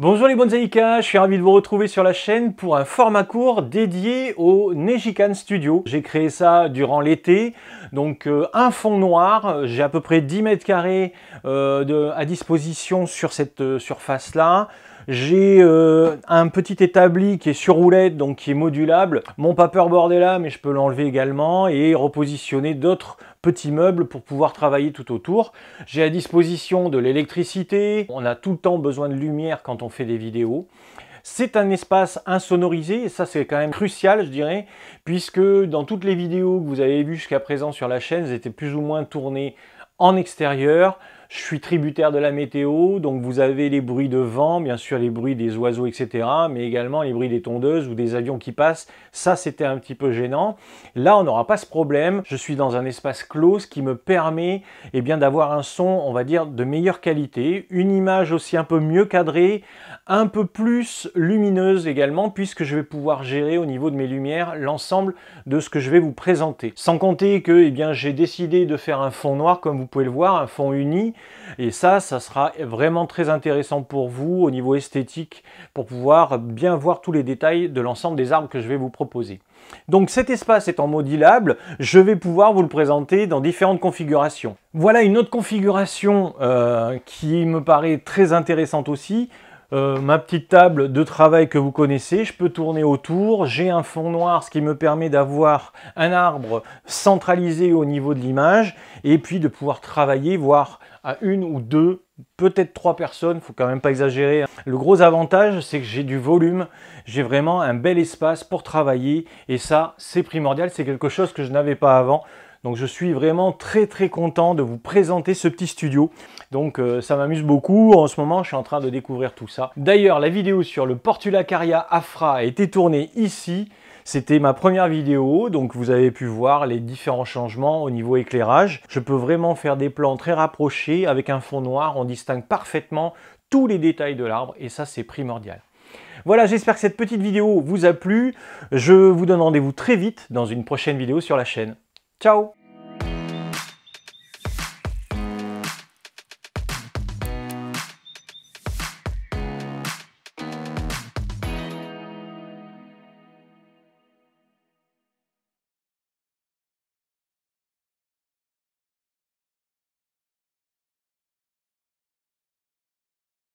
Bonjour les Bonzaïka, je suis ravi de vous retrouver sur la chaîne pour un format court dédié au Nejikan Studio. J'ai créé ça durant l'été, donc euh, un fond noir, j'ai à peu près 10 mètres carrés euh, à disposition sur cette euh, surface là. J'ai un petit établi qui est sur roulette, donc qui est modulable. Mon paperboard est là, mais je peux l'enlever également et repositionner d'autres petit meuble pour pouvoir travailler tout autour. J'ai à disposition de l'électricité, on a tout le temps besoin de lumière quand on fait des vidéos. C'est un espace insonorisé et ça c'est quand même crucial je dirais puisque dans toutes les vidéos que vous avez vues jusqu'à présent sur la chaîne, elles étaient plus ou moins tournées en extérieur, je suis tributaire de la météo, donc vous avez les bruits de vent, bien sûr les bruits des oiseaux, etc., mais également les bruits des tondeuses ou des avions qui passent. Ça, c'était un petit peu gênant. Là, on n'aura pas ce problème. Je suis dans un espace clos, qui me permet et eh bien, d'avoir un son, on va dire, de meilleure qualité, une image aussi un peu mieux cadrée, un peu plus lumineuse également, puisque je vais pouvoir gérer au niveau de mes lumières l'ensemble de ce que je vais vous présenter. Sans compter que eh bien, j'ai décidé de faire un fond noir, comme vous pouvez le voir, un fond uni, et ça, ça sera vraiment très intéressant pour vous au niveau esthétique, pour pouvoir bien voir tous les détails de l'ensemble des arbres que je vais vous proposer. Donc cet espace étant modulable, je vais pouvoir vous le présenter dans différentes configurations. Voilà une autre configuration euh, qui me paraît très intéressante aussi. Euh, ma petite table de travail que vous connaissez, je peux tourner autour, j'ai un fond noir, ce qui me permet d'avoir un arbre centralisé au niveau de l'image, et puis de pouvoir travailler, voir à une ou deux, peut-être trois personnes, faut quand même pas exagérer. Hein. Le gros avantage, c'est que j'ai du volume, j'ai vraiment un bel espace pour travailler, et ça, c'est primordial, c'est quelque chose que je n'avais pas avant. Donc je suis vraiment très très content de vous présenter ce petit studio. Donc euh, ça m'amuse beaucoup, en ce moment je suis en train de découvrir tout ça. D'ailleurs la vidéo sur le Portulacaria Afra a été tournée ici. C'était ma première vidéo, donc vous avez pu voir les différents changements au niveau éclairage. Je peux vraiment faire des plans très rapprochés avec un fond noir, on distingue parfaitement tous les détails de l'arbre et ça c'est primordial. Voilà, j'espère que cette petite vidéo vous a plu. Je vous donne rendez-vous très vite dans une prochaine vidéo sur la chaîne. Ciao